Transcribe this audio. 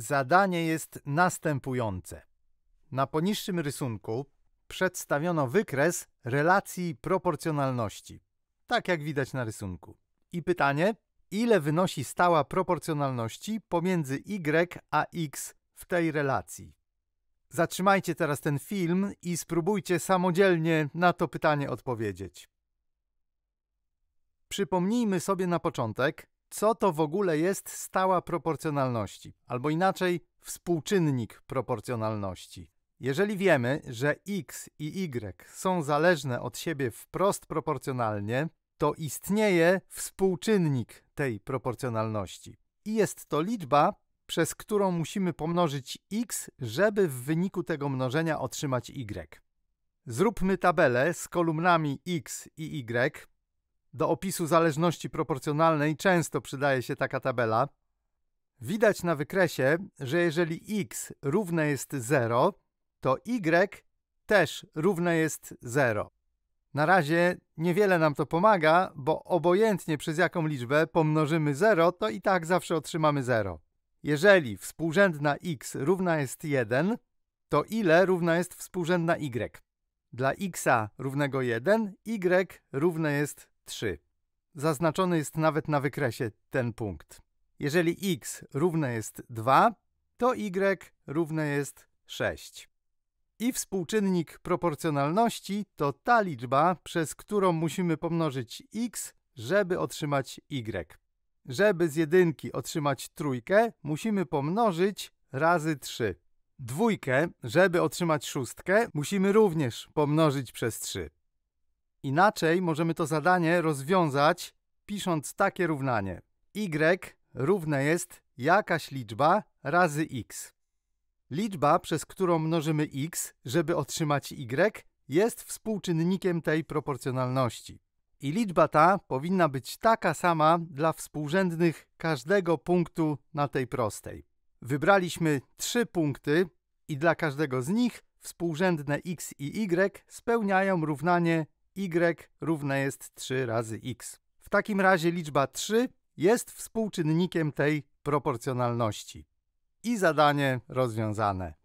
Zadanie jest następujące. Na poniższym rysunku przedstawiono wykres relacji proporcjonalności, tak jak widać na rysunku. I pytanie, ile wynosi stała proporcjonalności pomiędzy y a x w tej relacji? Zatrzymajcie teraz ten film i spróbujcie samodzielnie na to pytanie odpowiedzieć. Przypomnijmy sobie na początek, co to w ogóle jest stała proporcjonalności, albo inaczej współczynnik proporcjonalności. Jeżeli wiemy, że x i y są zależne od siebie wprost proporcjonalnie, to istnieje współczynnik tej proporcjonalności. I jest to liczba, przez którą musimy pomnożyć x, żeby w wyniku tego mnożenia otrzymać y. Zróbmy tabelę z kolumnami x i y, do opisu zależności proporcjonalnej często przydaje się taka tabela. Widać na wykresie, że jeżeli x równe jest 0, to y też równe jest 0. Na razie niewiele nam to pomaga, bo obojętnie przez jaką liczbę pomnożymy 0, to i tak zawsze otrzymamy 0. Jeżeli współrzędna x równa jest 1, to ile równa jest współrzędna y? Dla x równego 1, y równe jest 3. Zaznaczony jest nawet na wykresie ten punkt. Jeżeli x równe jest 2, to y równe jest 6. I współczynnik proporcjonalności to ta liczba, przez którą musimy pomnożyć x, żeby otrzymać y. Żeby z jedynki otrzymać trójkę, musimy pomnożyć razy 3. Dwójkę, żeby otrzymać szóstkę, musimy również pomnożyć przez 3. Inaczej możemy to zadanie rozwiązać pisząc takie równanie. Y równe jest jakaś liczba razy x. Liczba, przez którą mnożymy x, żeby otrzymać y, jest współczynnikiem tej proporcjonalności. I liczba ta powinna być taka sama dla współrzędnych każdego punktu na tej prostej. Wybraliśmy trzy punkty i dla każdego z nich współrzędne x i y spełniają równanie y równa jest 3 razy x. W takim razie liczba 3 jest współczynnikiem tej proporcjonalności. I zadanie rozwiązane.